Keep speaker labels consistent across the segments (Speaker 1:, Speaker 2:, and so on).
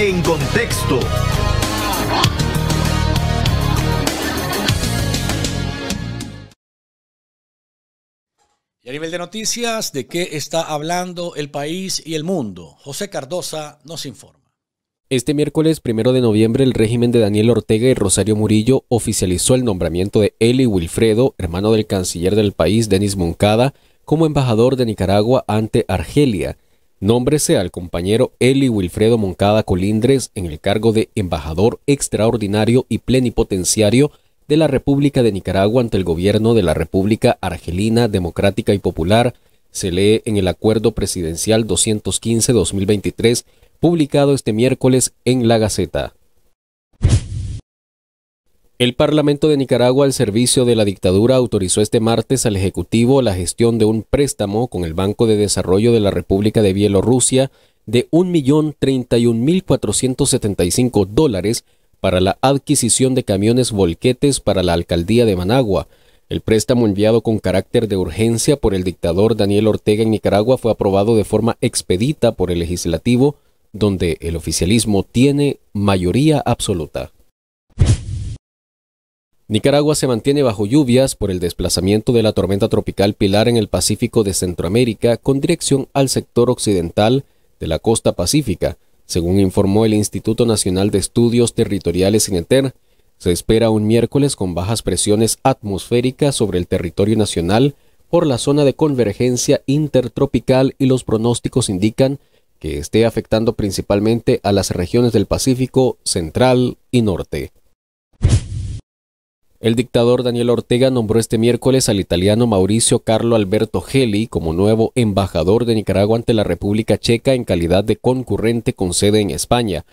Speaker 1: En contexto.
Speaker 2: Y a nivel de noticias, ¿de qué está hablando el país y el mundo? José Cardosa nos informa.
Speaker 3: Este miércoles primero de noviembre, el régimen de Daniel Ortega y Rosario Murillo oficializó el nombramiento de Eli Wilfredo, hermano del canciller del país, Denis Moncada, como embajador de Nicaragua ante Argelia Nómbrese al compañero Eli Wilfredo Moncada Colindres en el cargo de embajador extraordinario y plenipotenciario de la República de Nicaragua ante el gobierno de la República Argelina Democrática y Popular, se lee en el Acuerdo Presidencial 215-2023, publicado este miércoles en La Gaceta. El Parlamento de Nicaragua al servicio de la dictadura autorizó este martes al Ejecutivo la gestión de un préstamo con el Banco de Desarrollo de la República de Bielorrusia de 1.031.475 dólares para la adquisición de camiones volquetes para la alcaldía de Managua. El préstamo enviado con carácter de urgencia por el dictador Daniel Ortega en Nicaragua fue aprobado de forma expedita por el legislativo, donde el oficialismo tiene mayoría absoluta. Nicaragua se mantiene bajo lluvias por el desplazamiento de la tormenta tropical Pilar en el Pacífico de Centroamérica con dirección al sector occidental de la costa pacífica, según informó el Instituto Nacional de Estudios Territoriales INETER. Se espera un miércoles con bajas presiones atmosféricas sobre el territorio nacional por la zona de convergencia intertropical y los pronósticos indican que esté afectando principalmente a las regiones del Pacífico, Central y Norte. El dictador Daniel Ortega nombró este miércoles al italiano Mauricio Carlo Alberto Geli como nuevo embajador de Nicaragua ante la República Checa en calidad de concurrente con sede en España.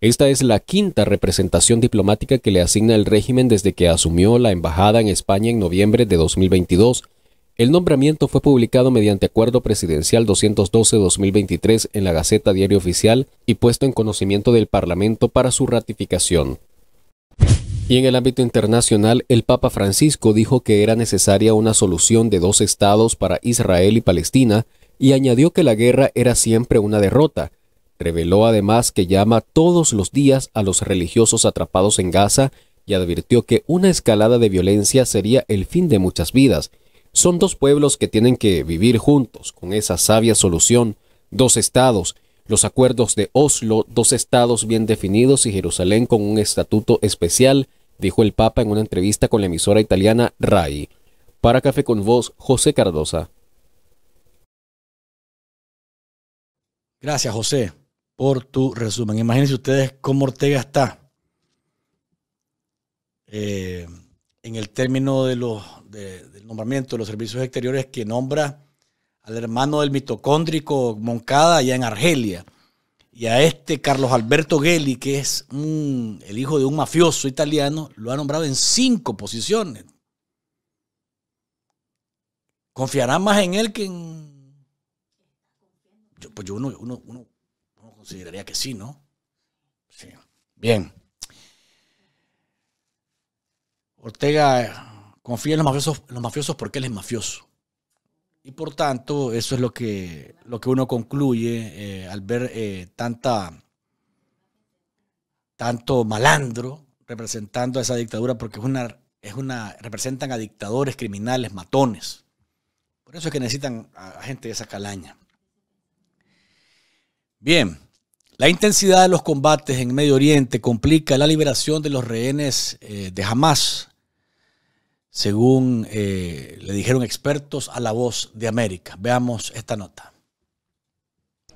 Speaker 3: Esta es la quinta representación diplomática que le asigna el régimen desde que asumió la embajada en España en noviembre de 2022. El nombramiento fue publicado mediante Acuerdo Presidencial 212-2023 en la Gaceta Diario Oficial y puesto en conocimiento del Parlamento para su ratificación. Y en el ámbito internacional, el Papa Francisco dijo que era necesaria una solución de dos estados para Israel y Palestina y añadió que la guerra era siempre una derrota. Reveló además que llama todos los días a los religiosos atrapados en Gaza y advirtió que una escalada de violencia sería el fin de muchas vidas. Son dos pueblos que tienen que vivir juntos con esa sabia solución, dos estados, los acuerdos de Oslo, dos estados bien definidos y Jerusalén con un estatuto especial dijo el Papa en una entrevista con la emisora italiana RAI. Para Café con vos José Cardosa.
Speaker 2: Gracias, José, por tu resumen. Imagínense ustedes cómo Ortega está eh, en el término de los, del nombramiento de los servicios exteriores que nombra al hermano del mitocóndrico Moncada allá en Argelia. Y a este Carlos Alberto Gelli, que es el hijo de un mafioso italiano, lo ha nombrado en cinco posiciones. ¿Confiará más en él que en...? Yo, pues yo uno, consideraría que sí, ¿no? Sí. Bien. Ortega confía los en los mafiosos porque él es mafioso. Y por tanto, eso es lo que, lo que uno concluye eh, al ver eh, tanta, tanto malandro representando a esa dictadura, porque es una, es una, representan a dictadores, criminales, matones. Por eso es que necesitan a, gente de esa calaña. Bien, la intensidad de los combates en Medio Oriente complica la liberación de los rehenes eh, de Hamas, según eh, le dijeron expertos a la voz de América. Veamos esta nota.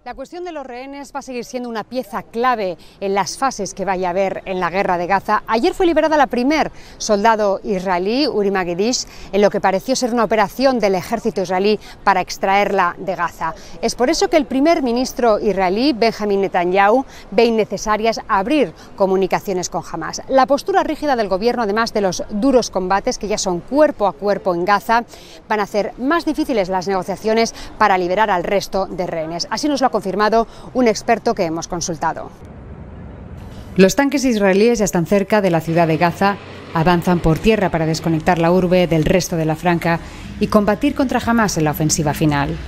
Speaker 4: La cuestión de los rehenes va a seguir siendo una pieza clave en las fases que vaya a haber en la guerra de Gaza. Ayer fue liberada la primer soldado israelí, Uri en lo que pareció ser una operación del ejército israelí para extraerla de Gaza. Es por eso que el primer ministro israelí, Benjamin Netanyahu, ve innecesarias abrir comunicaciones con Hamas. La postura rígida del gobierno, además de los duros combates que ya son cuerpo a cuerpo en Gaza, van a hacer más difíciles las negociaciones para liberar al resto de rehenes. Así nos lo confirmado un experto que hemos consultado. Los tanques israelíes ya están cerca de la ciudad de Gaza, avanzan por tierra para desconectar la urbe del resto de la franca y combatir contra Hamas en la ofensiva final.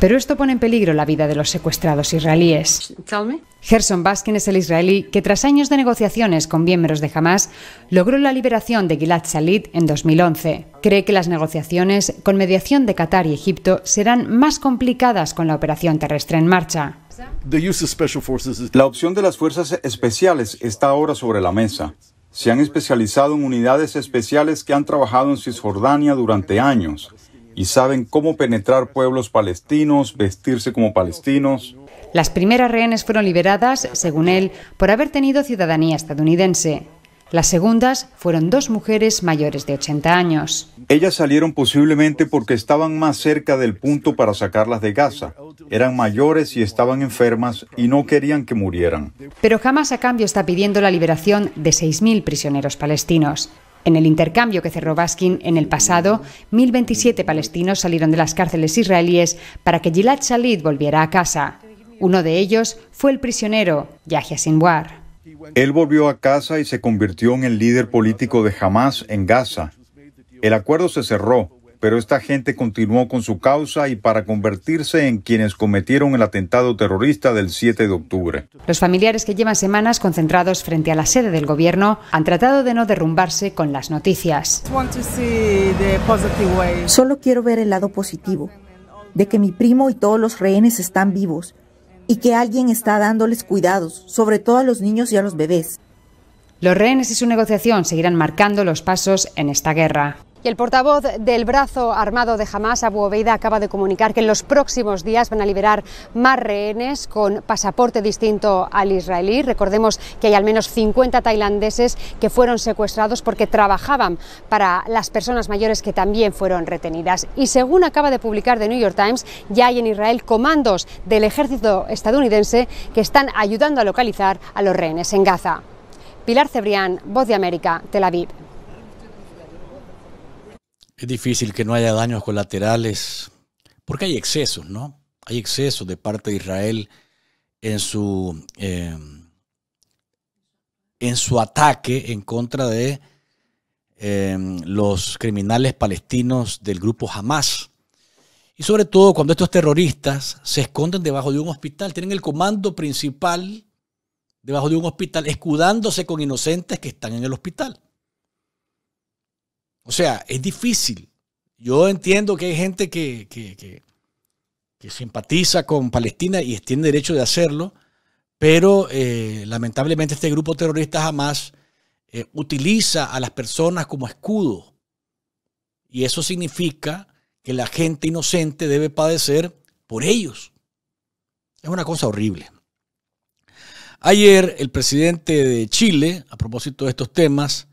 Speaker 4: Pero esto pone en peligro la vida de los secuestrados israelíes. Gerson Baskin es el israelí que tras años de negociaciones con miembros de Hamas logró la liberación de Gilad Shalit en 2011. Cree que las negociaciones con mediación de Qatar y Egipto serán más complicadas con la operación terrestre en marcha.
Speaker 1: La opción de las fuerzas especiales está ahora sobre la mesa. Se han especializado en unidades especiales que han trabajado en Cisjordania durante años y saben cómo penetrar pueblos palestinos, vestirse como palestinos.
Speaker 4: Las primeras rehenes fueron liberadas, según él, por haber tenido ciudadanía estadounidense. Las segundas fueron dos mujeres mayores de 80 años.
Speaker 1: Ellas salieron posiblemente porque estaban más cerca del punto para sacarlas de Gaza. Eran mayores y estaban enfermas y no querían que murieran.
Speaker 4: Pero jamás a cambio está pidiendo la liberación de 6.000 prisioneros palestinos. En el intercambio que cerró Baskin en el pasado, 1.027 palestinos salieron de las cárceles israelíes para que Gilad Shalit volviera a casa. Uno de ellos fue el prisionero Yahya Sinwar.
Speaker 1: Él volvió a casa y se convirtió en el líder político de Hamas en Gaza. El acuerdo se cerró, pero esta gente continuó con su causa y para convertirse en quienes cometieron el atentado terrorista del 7 de octubre.
Speaker 4: Los familiares que llevan semanas concentrados frente a la sede del gobierno han tratado de no derrumbarse con las noticias. Solo quiero ver el lado positivo, de que mi primo y todos los rehenes están vivos y que alguien está dándoles cuidados, sobre todo a los niños y a los bebés. Los rehenes y su negociación seguirán marcando los pasos en esta guerra. Y el portavoz del brazo armado de Hamas, Abu Obeida, acaba de comunicar que en los próximos días van a liberar más rehenes con pasaporte distinto al israelí. Recordemos que hay al menos 50 tailandeses que fueron secuestrados porque trabajaban para las personas mayores que también fueron retenidas. Y según acaba de publicar The New York Times, ya hay en Israel comandos del ejército estadounidense que están ayudando a localizar a los rehenes en Gaza. Pilar Cebrián, Voz de América, Tel Aviv.
Speaker 2: Es difícil que no haya daños colaterales, porque hay excesos, ¿no? Hay excesos de parte de Israel en su, em, en su ataque en contra de em, los criminales palestinos del grupo Hamas. Y sobre todo cuando estos terroristas se esconden debajo de un hospital, tienen el comando principal debajo de un hospital, escudándose con inocentes que están en el hospital. O sea, es difícil. Yo entiendo que hay gente que, simpatiza con Palestina y tiene derecho de hacerlo, pero eh, lamentablemente este grupo terrorista jamás eh, utiliza a las personas como escudo. Y eso significa que la gente inocente debe padecer por ellos. Es una cosa horrible. Ayer el presidente de Chile, a propósito de estos temas,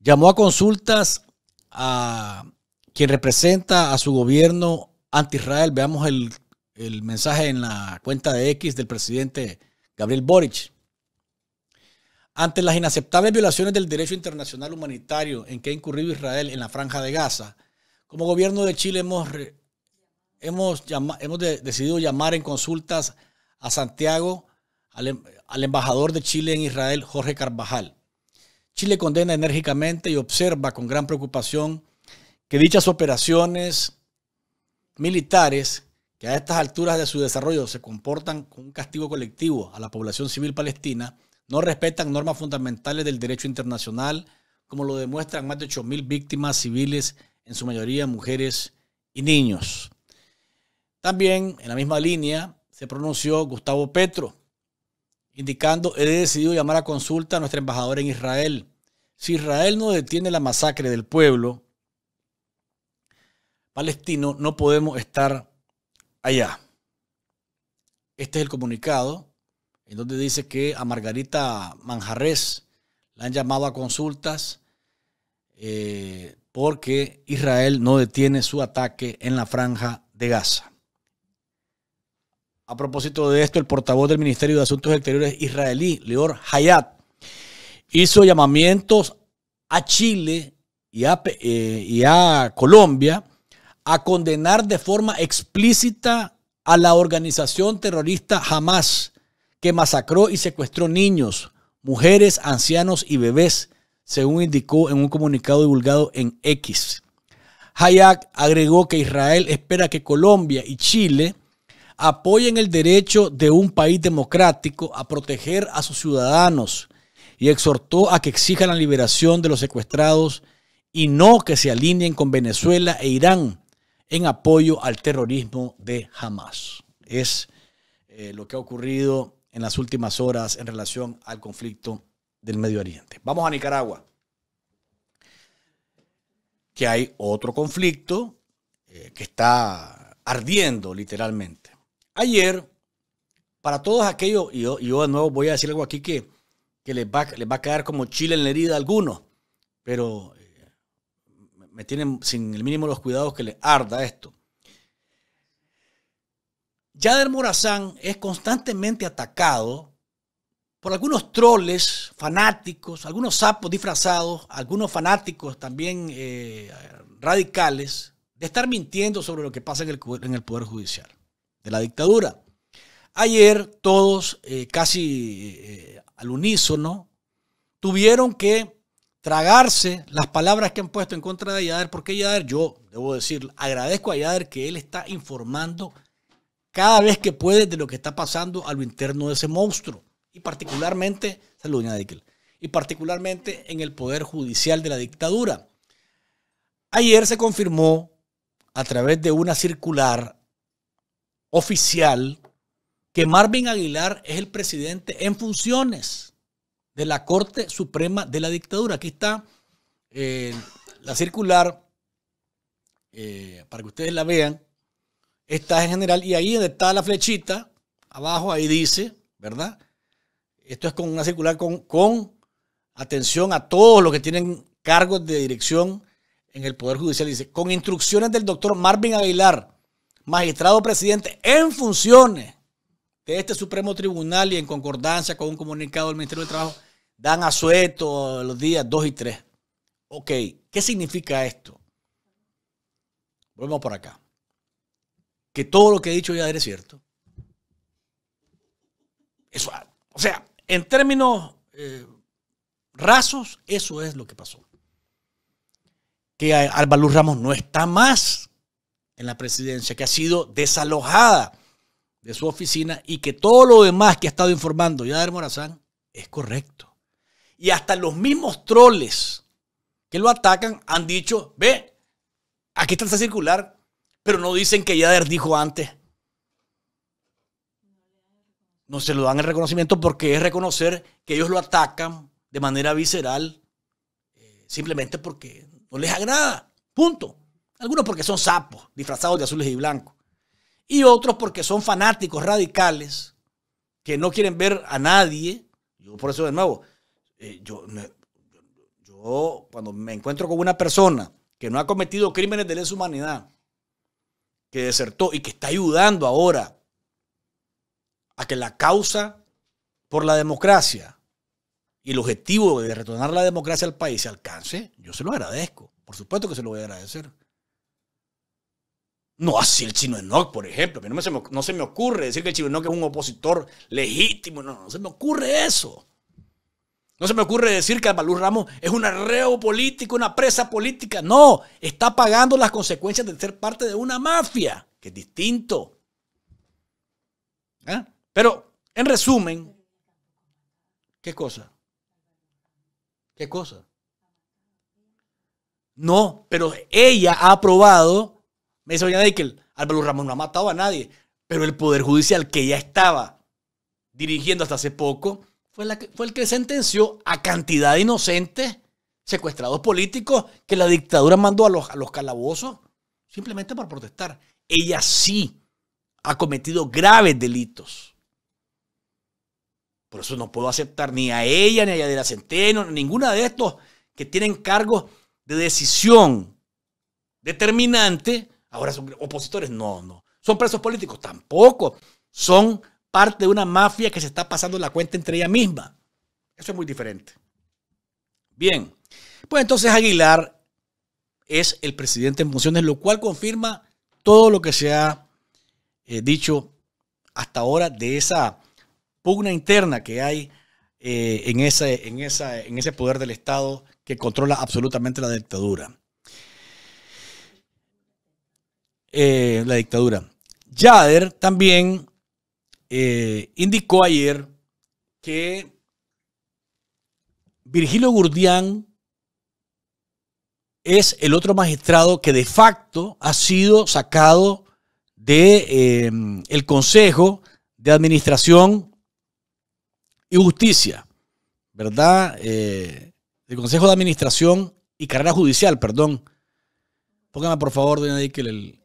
Speaker 2: llamó a consultas a quien representa a su gobierno anti-Israel. Veamos el, mensaje en la cuenta de X del presidente Gabriel Boric. Ante las inaceptables violaciones del derecho internacional humanitario en que ha incurrido Israel en la franja de Gaza, como gobierno de Chile hemos, hemos, hemos decidido llamar en consultas a Santiago em, al embajador de Chile en Israel, Jorge Carvajal. Chile condena enérgicamente y observa con gran preocupación que dichas operaciones militares, que a estas alturas de su desarrollo se comportan con un castigo colectivo a la población civil palestina, no respetan normas fundamentales del derecho internacional, como lo demuestran más de 8.000 víctimas civiles, en su mayoría mujeres y niños. También, en la misma línea, se pronunció Gustavo Petro, indicando, he decidido llamar a consulta a nuestro embajador en Israel si Israel no detiene la masacre del pueblo palestino, no podemos estar allá. Este es el comunicado en donde dice que a Margarita Manjarres la han llamado a consultas eh, porque Israel no detiene su ataque en la franja de Gaza. A propósito de esto, el portavoz del Ministerio de Asuntos Exteriores israelí, Leor Hayat, hizo llamamientos a Chile eh, y a, Colombia a condenar de forma explícita a la organización terrorista Hamas, que masacró y secuestró niños, mujeres, ancianos y bebés, según indicó en un comunicado divulgado en X. Hayek agregó que Israel espera que Colombia y Chile apoyen el derecho de un país democrático a proteger a sus ciudadanos y exhortó a que exijan la liberación de los secuestrados y no que se alineen con Venezuela e Irán en apoyo al terrorismo de Hamas. Es eh, lo que ha ocurrido en las últimas horas en relación al conflicto del Medio Oriente. Vamos a Nicaragua, que hay otro conflicto eh, que está ardiendo literalmente. Ayer, para todos aquellos, y yo de nuevo voy a decir algo aquí que que les va, a caer como chile en la herida a algunos, pero eh, me tienen sin el mínimo los cuidados que les arda esto. Yader Morazán es constantemente atacado por algunos troles, fanáticos, algunos sapos disfrazados, algunos fanáticos también eh, radicales, de estar mintiendo sobre lo que pasa en el, en el Poder Judicial, de la dictadura. Ayer todos, eh, casi eh, al unísono, tuvieron que tragarse las palabras que han puesto en contra de Yader, porque Yader, yo debo decir, agradezco a Yader que él está informando cada vez que puede de lo que está pasando a lo interno de ese monstruo, y particularmente, y particularmente en el Poder Judicial de la dictadura. Ayer se confirmó a través de una circular oficial que Marvin Aguilar es el presidente en funciones de la Corte Suprema de la Dictadura. Aquí está eh, la circular, eh, para que ustedes la vean. Está en general, y ahí está la flechita, abajo, ahí dice, ¿verdad? Esto es con una circular con, con atención a todos los que tienen cargos de dirección en el Poder Judicial. Dice, con instrucciones del doctor Marvin Aguilar, magistrado presidente en funciones este Supremo Tribunal y en concordancia con un comunicado del Ministerio de Trabajo, dan asueto los días 2 y 3. Ok, ¿qué significa esto? Vuelvo por acá. Que todo lo que he dicho ya es cierto. Eso, ah, o sea, en términos eh, rasos, eso es lo que pasó. Que Alba Luz Ramos no está más en la presidencia, que ha sido desalojada de su oficina y que todo lo demás que ha estado informando Yader Morazán es correcto. Y hasta los mismos troles que lo atacan han dicho, ve, aquí está esta circular, pero no dicen que Yader dijo antes. No se lo dan el reconocimiento porque es reconocer que ellos lo atacan de manera visceral, eh, simplemente porque no les agrada. Punto. Algunos porque son sapos, disfrazados de azules y blancos y otros porque son fanáticos radicales que no quieren ver a nadie. Yo por eso de nuevo, eh, yo, yo cuando me encuentro con una persona que no ha cometido crímenes de lesa humanidad, que desertó y que está ayudando ahora a que la causa por la democracia y el objetivo de retornar la democracia al país se alcance, yo se lo agradezco. Por supuesto que se lo voy a agradecer. No así el chino Enoch, por ejemplo. A no, se me, ocurre decir que el chino Enoch es un opositor legítimo. No, no, se me ocurre eso. No se me ocurre decir que Albalú Ramos es un arreo político, una presa política. No, está pagando las consecuencias de ser parte de una mafia, que es distinto. ¿Eh? Pero, en resumen, ¿qué cosa? ¿Qué cosa? No, pero ella ha aprobado me dice, nadie que Álvaro Ramos no ha matado a nadie, pero el Poder Judicial que ella estaba dirigiendo hasta hace poco fue, la fue el que sentenció a cantidad de inocentes secuestrados políticos que la dictadura mandó a los, calabozos simplemente por protestar. Ella sí ha cometido graves delitos. Por eso no puedo aceptar ni a ella, ni a Yadira Centeno, ni ninguna de estos que tienen cargos de decisión determinante Ahora son opositores. No, no. Son presos políticos. Tampoco. Son parte de una mafia que se está pasando la cuenta entre ella misma. Eso es muy diferente. Bien. Pues entonces Aguilar es el presidente en funciones, lo cual confirma todo lo que se ha eh, dicho hasta ahora de esa pugna interna que hay eh, en, ese, en, esa, en ese poder del Estado que controla absolutamente la dictadura. Eh, la dictadura. Yader también eh, indicó ayer que Virgilio Gurdián es el otro magistrado que de facto ha sido sacado del de, eh, el Consejo de Administración y Justicia, ¿verdad? del el Consejo de Administración y Carrera Judicial, perdón. Póngame por favor, doña Díquel, el,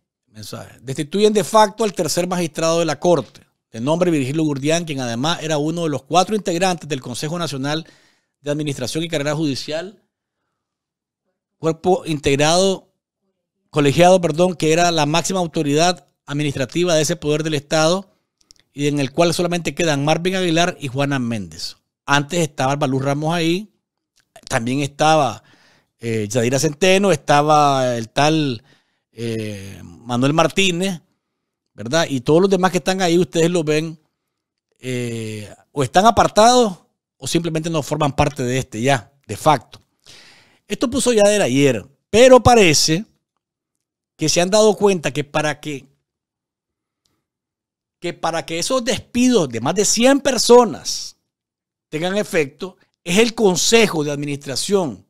Speaker 2: Destituyen de facto al tercer magistrado de la Corte, de nombre Virgilio Gurdián, quien además era uno de los cuatro integrantes del Consejo Nacional de Administración y Carrera Judicial, cuerpo integrado, colegiado, perdón, que era la máxima autoridad administrativa de ese poder del Estado y en el cual solamente quedan Marvin Aguilar y Juana Méndez. Antes estaba Balú Ramos ahí, también estaba eh, Yadira Centeno, estaba el tal eh, Manuel Martínez, ¿verdad? Y todos los demás que están ahí, ustedes lo ven, eh, o están apartados o simplemente no forman parte de este ya, de facto. Esto puso ya de ayer, pero parece que se han dado cuenta que para que, que para que esos despidos de más de 100 personas tengan efecto, es el Consejo de Administración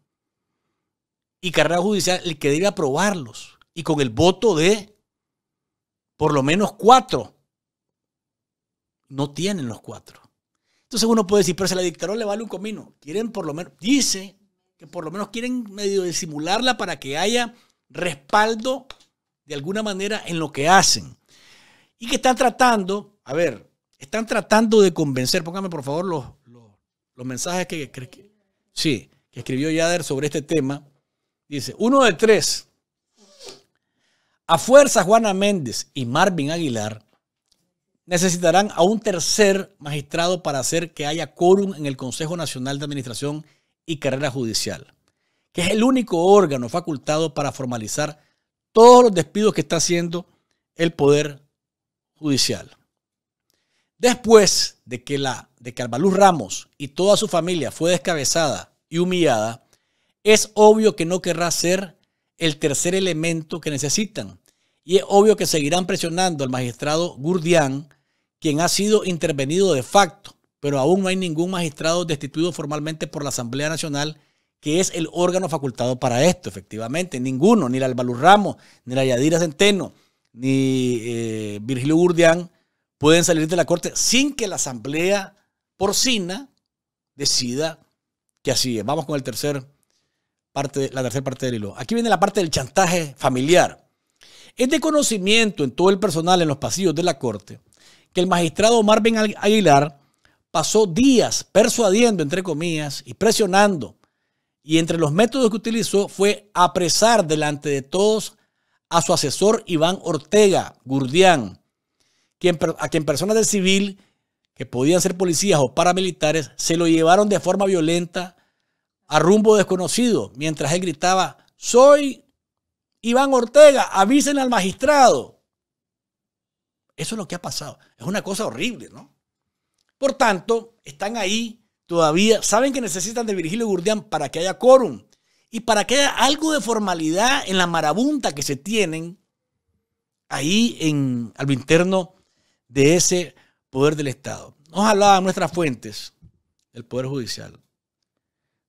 Speaker 2: y Carrera Judicial el que debe aprobarlos y con el voto de por lo menos cuatro. No tienen los cuatro. Entonces uno puede decir, pero si la dictadura le vale un comino. Quieren por lo menos, dice que por lo menos quieren medio disimularla para que haya respaldo de alguna manera en lo que hacen. Y que están tratando, a ver, están tratando de convencer, Pónganme por favor los, mensajes que, que, sí, que escribió Yader sobre este tema. Dice, uno de tres, a fuerza, Juana Méndez y Marvin Aguilar necesitarán a un tercer magistrado para hacer que haya quórum en el Consejo Nacional de Administración y Carrera Judicial, que es el único órgano facultado para formalizar todos los despidos que está haciendo el Poder Judicial. Después de que, la, de que Albaluz Ramos y toda su familia fue descabezada y humillada, es obvio que no querrá ser el tercer elemento que necesitan. Y es obvio que seguirán presionando al magistrado Gurdian, quien ha sido intervenido de facto, pero aún no hay ningún magistrado destituido formalmente por la Asamblea Nacional, que es el órgano facultado para esto, efectivamente. Ninguno, ni la Albalur Ramos, ni la Yadira Centeno, ni eh, Virgilio Gurdian, pueden salir de la Corte sin que la Asamblea porcina decida que así es. Vamos con el tercer parte, la tercera parte del hilo. Aquí viene la parte del chantaje familiar. Es de conocimiento en todo el personal en los pasillos de la corte que el magistrado Marvin Aguilar pasó días persuadiendo, entre comillas, y presionando. Y entre los métodos que utilizó fue apresar delante de todos a su asesor Iván Ortega Gurdián, a quien personas de civil que podían ser policías o paramilitares se lo llevaron de forma violenta a rumbo desconocido, mientras él gritaba, soy Iván Ortega, avisen al magistrado. Eso es lo que ha pasado. Es una cosa horrible, ¿no? Por tanto, están ahí todavía, saben que necesitan de Virgilio Gurdián para que haya quórum y para que haya algo de formalidad en la marabunta que se tienen ahí en, al interno de ese poder del Estado. Nos nuestras fuentes, el Poder Judicial,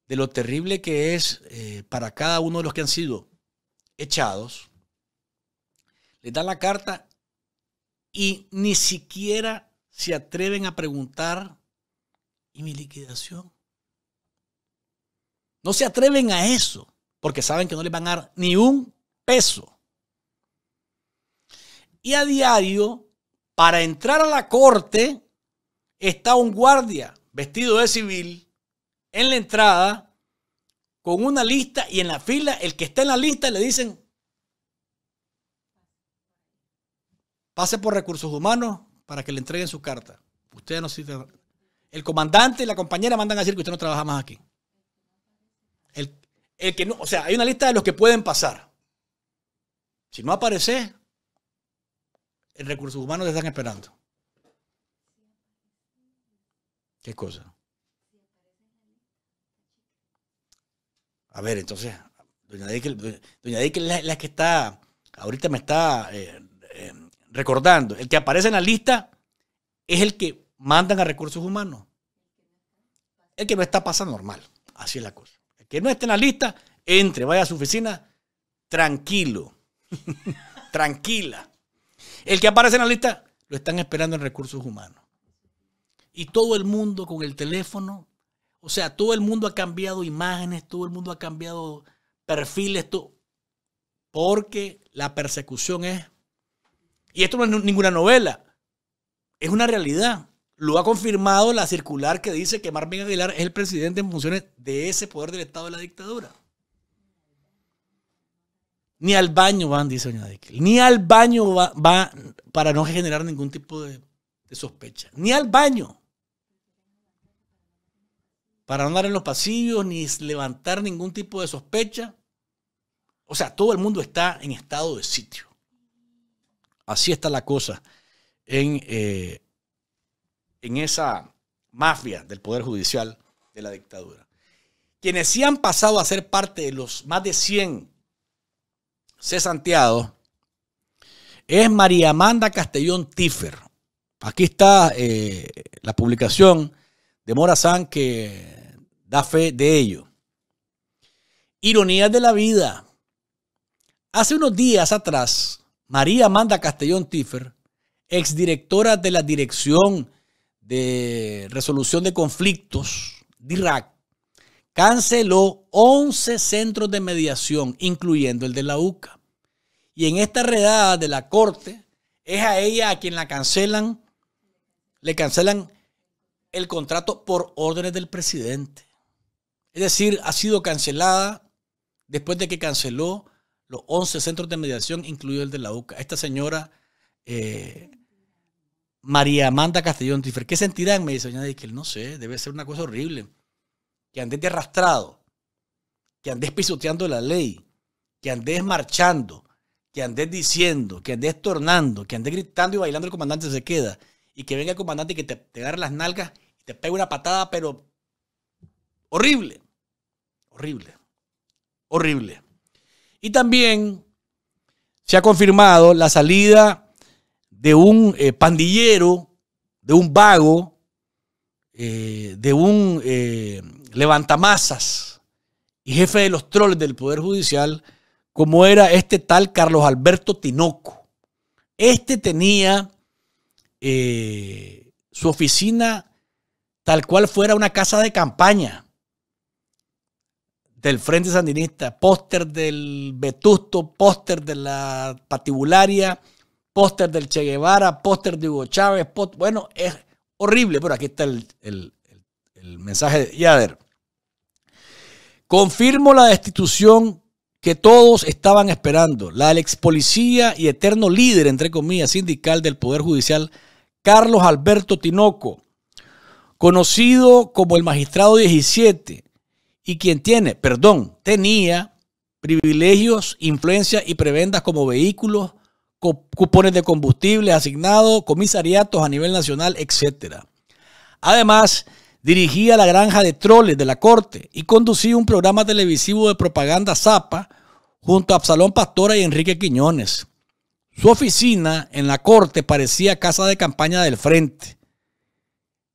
Speaker 2: de lo terrible que es eh, para cada uno de los que han sido echados, les dan la carta y ni siquiera se atreven a preguntar, ¿y mi liquidación? No se atreven a eso, porque saben que no les van a dar ni un peso. Y a diario, para entrar a la corte, está un guardia vestido de civil en la entrada con una lista y en la fila, el que está en la lista le dicen, pase por recursos humanos para que le entreguen su carta. Usted no El comandante y la compañera mandan a decir que usted no trabaja más aquí. El, que no, o sea, hay una lista de los que pueden pasar. Si no aparece, el recursos humanos le están esperando. ¿Qué cosa? A ver, entonces, doña Dekel, doña la, que está, ahorita me está eh, eh, recordando, el que aparece en la lista es el que mandan a recursos humanos. El que no está pasa normal, así es la cosa. El que no esté en la lista, entre, vaya a su oficina, tranquilo, tranquila. El que aparece en la lista, lo están esperando en recursos humanos. Y todo el mundo con el teléfono o sea, todo el mundo ha cambiado imágenes, todo el mundo ha cambiado perfiles, porque la persecución es... Y esto no es ninguna novela, es una realidad. Lo ha confirmado la circular que dice que Marvin Aguilar es el presidente en funciones de ese poder del Estado de la dictadura. Ni al baño van, dice Doña Ni al baño van para no generar ningún tipo de sospecha. Ni al baño para andar en los pasillos ni levantar ningún tipo de sospecha. O sea, todo el mundo está en estado de sitio. Así está la cosa en, eh, en esa mafia del Poder Judicial de la dictadura. Quienes sí han pasado a ser parte de los más de 100 cesanteados es María Amanda Castellón Tiffer. Aquí está eh, la publicación de Morazán que da fe de ello. Ironía de la vida. Hace unos días atrás, María Amanda Castellón Tiffer, exdirectora de la Dirección de Resolución de Conflictos, de Irak, canceló 11 centros de mediación, incluyendo el de la UCA. Y en esta redada de la Corte, es a ella a quien la cancelan, le cancelan el contrato por órdenes del presidente. Es decir, ha sido cancelada después de que canceló los 11 centros de mediación, incluido el de la UCA. Esta señora eh, María Amanda Castellón Tifer, ¿qué sentirán? Me dice, señora, que no sé, debe ser una cosa horrible. Que andes de arrastrado, que andes pisoteando la ley, que andes marchando, que andes diciendo, que andes tornando, que andes gritando y bailando el comandante se queda, y que venga el comandante y que te, te agarre las nalgas te pega una patada, pero horrible, horrible, horrible. Y también se ha confirmado la salida de un eh, pandillero, de un vago, eh, de un eh, levantamasas y jefe de los troles del Poder Judicial, como era este tal Carlos Alberto Tinoco. Este tenía su oficina tal cual fuera una casa de campaña del Frente Sandinista, póster del Vetusto, póster de la Patibularia, póster del Che Guevara, póster de Hugo Chávez, bueno, es horrible, pero aquí está el, mensaje de Yader. Confirmo la destitución que todos estaban esperando, la ex policía y eterno líder, entre comillas, sindical del Poder Judicial, Carlos Alberto Tinoco, conocido como el magistrado 17, y quien tiene, perdón, tenía privilegios, influencia y prebendas como vehículos, cupones de combustible asignados, comisariatos a nivel nacional, etc. Además, dirigía la granja de troles de la corte y conducía un programa televisivo de propaganda Zapa junto a Absalón Pastora y Enrique Quiñones. Su oficina en la corte parecía casa de campaña del frente.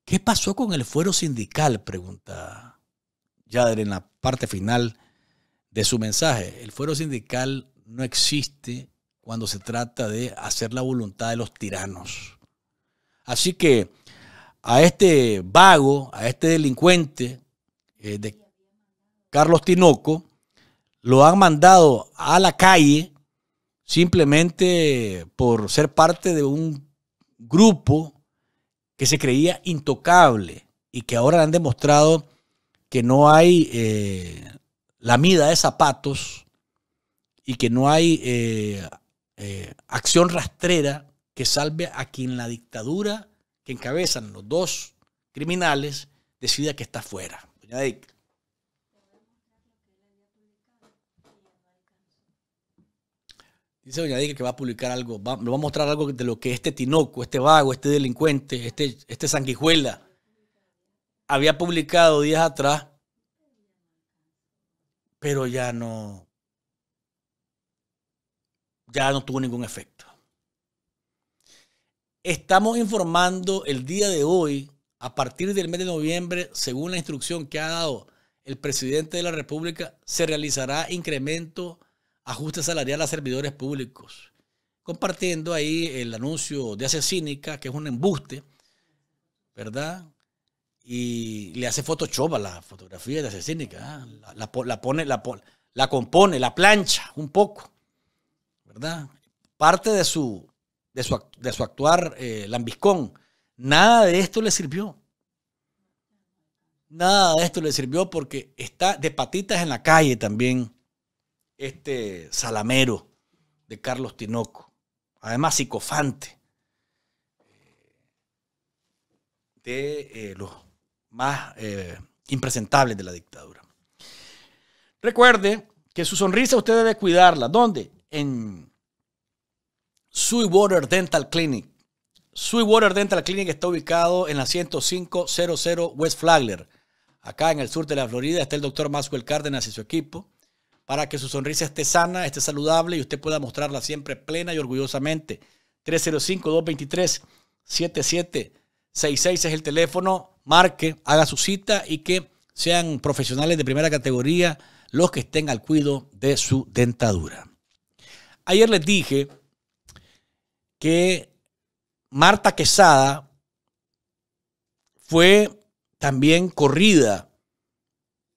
Speaker 2: ¿Qué pasó con el fuero sindical? Pregunta Yader en la parte final de su mensaje. El fuero sindical no existe cuando se trata de hacer la voluntad de los tiranos. Así que a este vago, a este delincuente eh, de Carlos Tinoco, lo han mandado a la calle simplemente por ser parte de un grupo que se creía intocable y que ahora han demostrado que no hay eh, mida de zapatos y que no hay eh, eh, acción rastrera que salve a quien la dictadura que encabezan los dos criminales decida que está fuera. Dice Doña que va a publicar algo, va, nos va a mostrar algo de lo que este tinoco, este vago, este delincuente, este, este sanguijuela había publicado días atrás, pero ya no, ya no tuvo ningún efecto. Estamos informando el día de hoy, a partir del mes de noviembre, según la instrucción que ha dado el presidente de la República, se realizará incremento ajuste salarial a servidores públicos, compartiendo ahí el anuncio de Asesínica, que es un embuste, ¿verdad? Y le hace Photoshop a la fotografía de Asesínica, ¿ah? la, pone, la, la compone, la plancha un poco, ¿verdad? Parte de su, de su, actuar eh, lambiscón. Nada de esto le sirvió. Nada de esto le sirvió porque está de patitas en la calle también este Salamero, de Carlos Tinoco, además psicofante, eh, de eh, los más eh, impresentables de la dictadura. Recuerde que su sonrisa usted debe cuidarla. ¿Dónde? En Sweetwater Dental Clinic. Sweetwater Dental Clinic está ubicado en la 10500 West Flagler. Acá en el sur de la Florida está el doctor Maxwell Cárdenas y su equipo para que su sonrisa esté sana, esté saludable y usted pueda mostrarla siempre plena y orgullosamente. 305-223-7766 es el teléfono. Marque, haga su cita y que sean profesionales de primera categoría los que estén al cuidado de su dentadura. Ayer les dije que Marta Quesada fue también corrida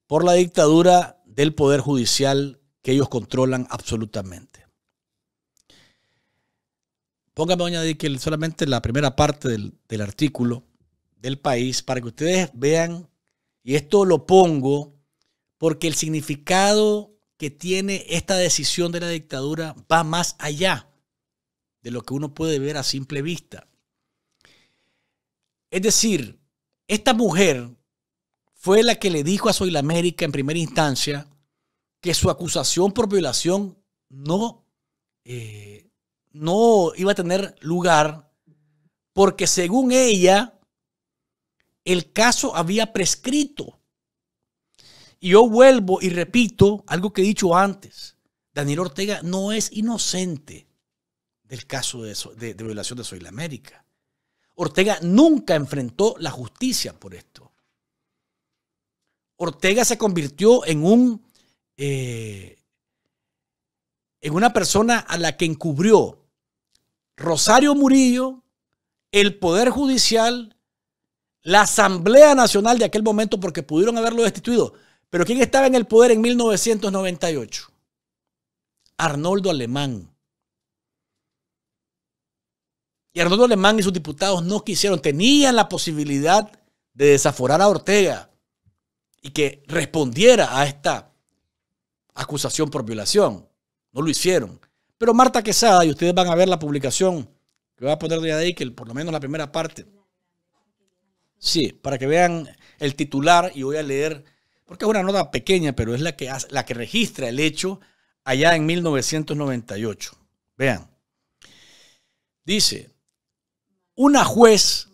Speaker 2: por la dictadura del Poder Judicial que ellos controlan absolutamente. Póngame, doña que solamente la primera parte del artículo del país para que ustedes vean, y esto lo pongo porque el significado que tiene esta decisión de la dictadura va más allá de lo que uno puede ver a simple vista. Es decir, esta mujer fue la que le dijo a Soy la América en primera instancia que su acusación por violación no, eh, no iba a tener lugar porque según ella el caso había prescrito. Y yo vuelvo y repito algo que he dicho antes. Daniel Ortega no es inocente del caso de, de violación de Soy la América. Ortega nunca enfrentó la justicia por esto. Ortega se convirtió en un eh, en una persona a la que encubrió Rosario Murillo, el Poder Judicial, la Asamblea Nacional de aquel momento, porque pudieron haberlo destituido. Pero ¿quién estaba en el poder en 1998? Arnoldo Alemán. Y Arnoldo Alemán y sus diputados no quisieron, tenían la posibilidad de desaforar a Ortega y que respondiera a esta acusación por violación. No lo hicieron. Pero Marta Quesada, y ustedes van a ver la publicación que voy a poner de ahí, que por lo menos la primera parte. Sí, para que vean el titular y voy a leer, porque es una nota pequeña, pero es la que, la que registra el hecho allá en 1998. Vean. Dice, una juez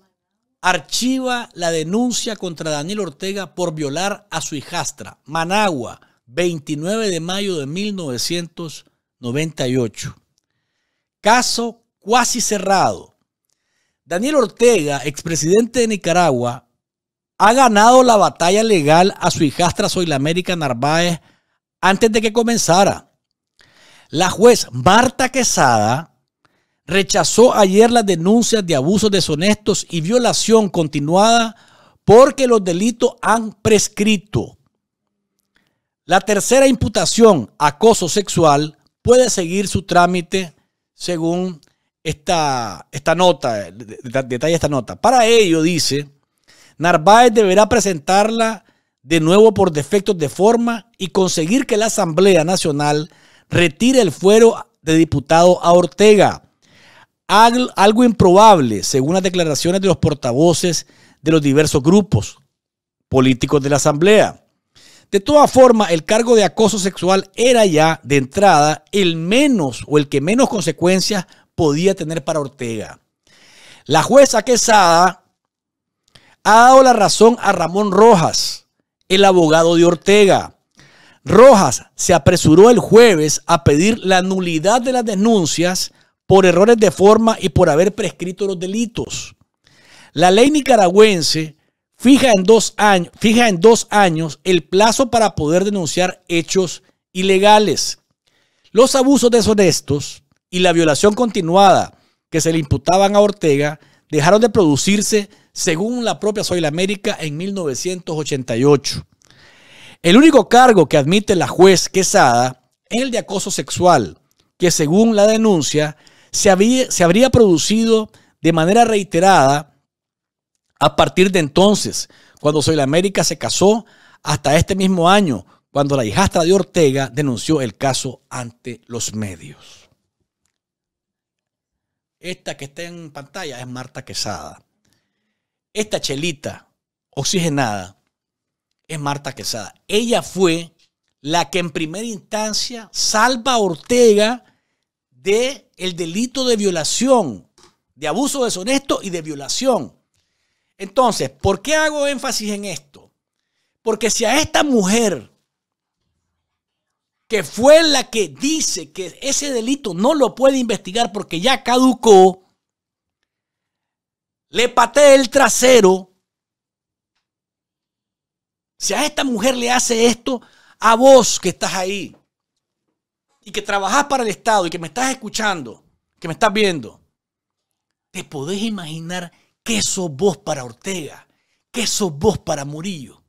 Speaker 2: archiva la denuncia contra Daniel Ortega por violar a su hijastra. Managua, 29 de mayo de 1998. Caso cuasi cerrado. Daniel Ortega, expresidente de Nicaragua, ha ganado la batalla legal a su hijastra América Narváez antes de que comenzara. La juez Marta Quesada rechazó ayer las denuncias de abusos deshonestos y violación continuada porque los delitos han prescrito. La tercera imputación, acoso sexual, puede seguir su trámite según esta, esta nota, detalle esta nota. Para ello, dice, Narváez deberá presentarla de nuevo por defectos de forma y conseguir que la Asamblea Nacional retire el fuero de diputado a Ortega algo improbable, según las declaraciones de los portavoces de los diversos grupos políticos de la Asamblea. De todas formas, el cargo de acoso sexual era ya, de entrada, el menos o el que menos consecuencias podía tener para Ortega. La jueza Quesada ha dado la razón a Ramón Rojas, el abogado de Ortega. Rojas se apresuró el jueves a pedir la nulidad de las denuncias por errores de forma y por haber prescrito los delitos. La ley nicaragüense fija en dos años, fija en años el plazo para poder denunciar hechos ilegales. Los abusos deshonestos y la violación continuada que se le imputaban a Ortega dejaron de producirse según la propia Soy la América en 1988. El único cargo que admite la juez Quesada es el de acoso sexual, que según la denuncia se, se habría producido de manera reiterada a partir de entonces, cuando Soy la América se casó, hasta este mismo año, cuando la hijastra de Ortega denunció el caso ante los medios. Esta que está en pantalla es Marta Quesada. Esta chelita oxigenada es Marta Quesada. Ella fue la que en primera instancia salva a Ortega de el delito de violación, de abuso deshonesto y de violación. Entonces, ¿por qué hago énfasis en esto? Porque si a esta mujer, que fue la que dice que ese delito no lo puede investigar porque ya caducó, le patea el trasero, si a esta mujer le hace esto, a vos que estás ahí, y que trabajas para el Estado y que me estás escuchando, que me estás viendo, te podés imaginar qué sos vos para Ortega, qué sos vos para Murillo.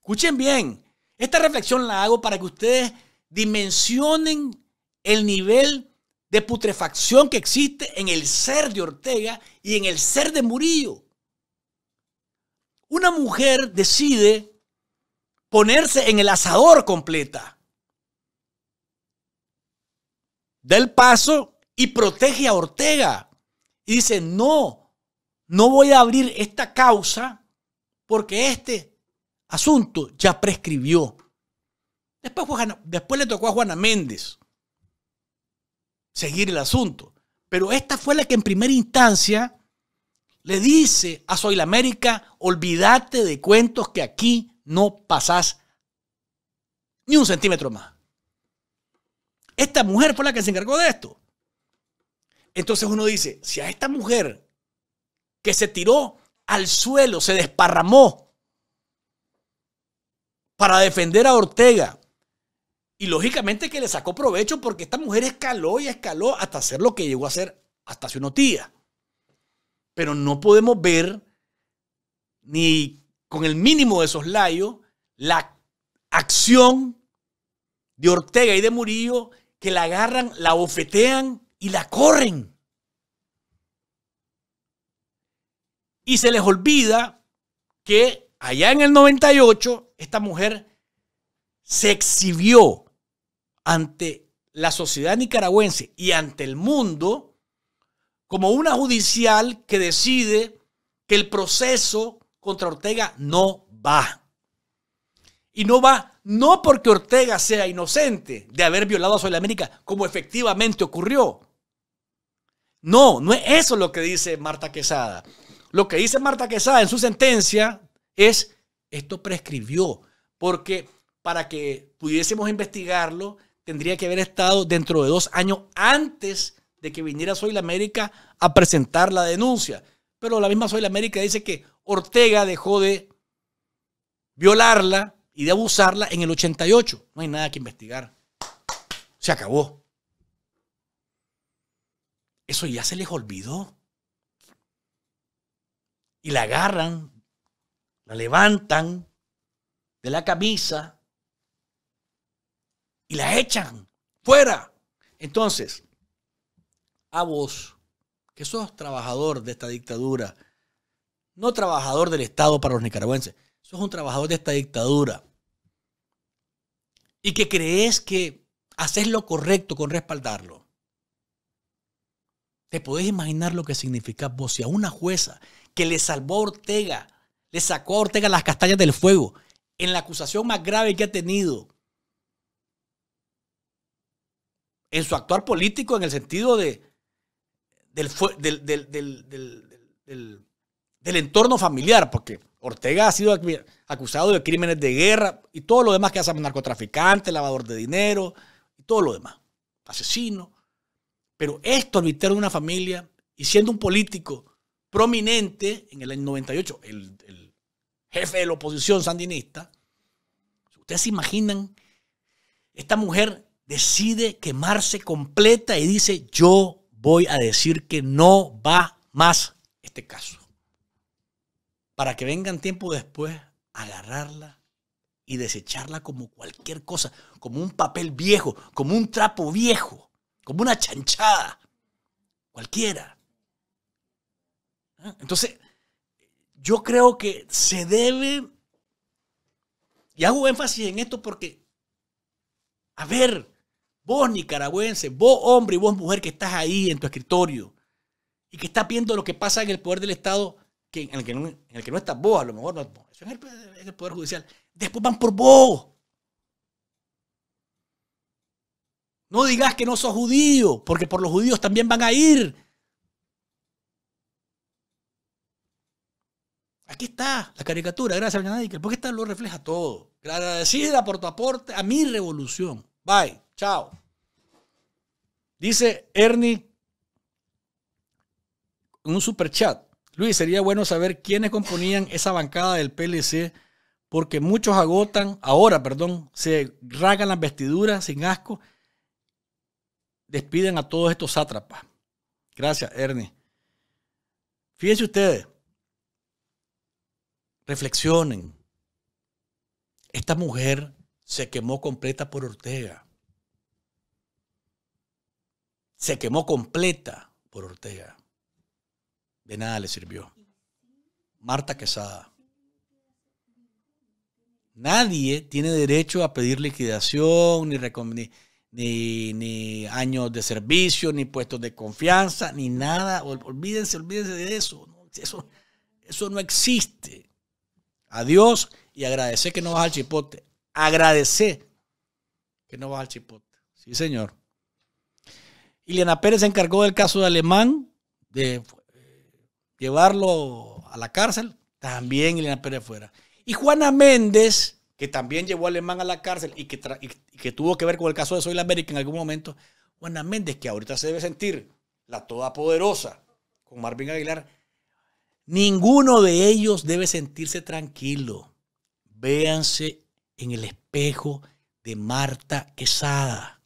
Speaker 2: Escuchen bien, esta reflexión la hago para que ustedes dimensionen el nivel de putrefacción que existe en el ser de Ortega y en el ser de Murillo. Una mujer decide ponerse en el asador completa da el paso y protege a Ortega. Y dice, no, no voy a abrir esta causa porque este asunto ya prescribió. Después, después le tocó a Juana Méndez seguir el asunto. Pero esta fue la que en primera instancia le dice a Soy la América, olvídate de cuentos que aquí no pasás ni un centímetro más. Esta mujer fue la que se encargó de esto. Entonces uno dice, si a esta mujer que se tiró al suelo, se desparramó para defender a Ortega, y lógicamente que le sacó provecho porque esta mujer escaló y escaló hasta hacer lo que llegó a hacer hasta hace unos días. Pero no podemos ver ni con el mínimo de laios la acción de Ortega y de Murillo que la agarran, la bofetean y la corren. Y se les olvida que allá en el 98 esta mujer se exhibió ante la sociedad nicaragüense y ante el mundo como una judicial que decide que el proceso contra Ortega no va. Y no va, no porque Ortega sea inocente de haber violado a América, como efectivamente ocurrió. No, no es eso lo que dice Marta Quesada. Lo que dice Marta Quesada en su sentencia es, esto prescribió, porque para que pudiésemos investigarlo, tendría que haber estado dentro de dos años antes de que viniera Soy la América a presentar la denuncia. Pero la misma Soy la América dice que Ortega dejó de violarla y de abusarla en el 88. No hay nada que investigar. Se acabó. Eso ya se les olvidó. Y la agarran, la levantan de la camisa y la echan fuera. Entonces, a vos, que sos trabajador de esta dictadura, no trabajador del Estado para los nicaragüenses, sos un trabajador de esta dictadura y que crees que haces lo correcto con respaldarlo. ¿Te podés imaginar lo que significa vos si a una jueza que le salvó a Ortega, le sacó a Ortega las castañas del fuego en la acusación más grave que ha tenido en su actuar político en el sentido de, del, del, entorno familiar, porque Ortega ha sido acusado de crímenes de guerra y todo lo demás que hacen narcotraficante, lavador de dinero y todo lo demás. Asesino. Pero esto, admitieron de una familia y siendo un político prominente en el año 98, el, el jefe de la oposición sandinista, ¿ustedes se imaginan? Esta mujer decide quemarse completa y dice, yo voy a decir que no va más este caso para que vengan tiempo después a agarrarla y desecharla como cualquier cosa, como un papel viejo, como un trapo viejo, como una chanchada, cualquiera. ¿Ah? Entonces, yo creo que se debe, y hago énfasis en esto porque, a ver, vos nicaragüense, vos hombre y vos mujer que estás ahí en tu escritorio y que estás viendo lo que pasa en el poder del Estado, en, el que no, estás vos, a lo mejor no es vos. Eso es el, Poder Judicial. Después van por vos. No digas que no sos judío, porque por los judíos también van a ir. Aquí está la caricatura, gracias a Nadie. Porque esta lo refleja todo. Agradecida por tu aporte a mi revolución. Bye, chao. Dice Ernie en un super chat. Luis, sería bueno saber quiénes componían esa bancada del PLC, porque muchos agotan, ahora, perdón, se ragan las vestiduras sin asco, despiden a todos estos sátrapas. Gracias, Ernie. Fíjense ustedes, reflexionen. Esta mujer se quemó completa por Ortega. Se quemó completa por Ortega. De nada le sirvió. Marta Quesada. Nadie tiene derecho a pedir liquidación, ni, años de servicio, ni puestos de confianza, ni nada. Olvídense, olvídense de eso. Eso, eso no existe. Adiós y agradecer que no vas al chipote. Agradecer que no vas al chipote. Sí, señor. Ileana Pérez se encargó del caso de Alemán, de llevarlo a la cárcel, también Elena Pérez fuera. Y Juana Méndez, que también llevó a Alemán a la cárcel y que, que tuvo que ver con el caso de Soy la América en algún momento, Juana Méndez, que ahorita se debe sentir la todopoderosa con Marvin Aguilar, ninguno de ellos debe sentirse tranquilo. Véanse en el espejo de Marta Quesada.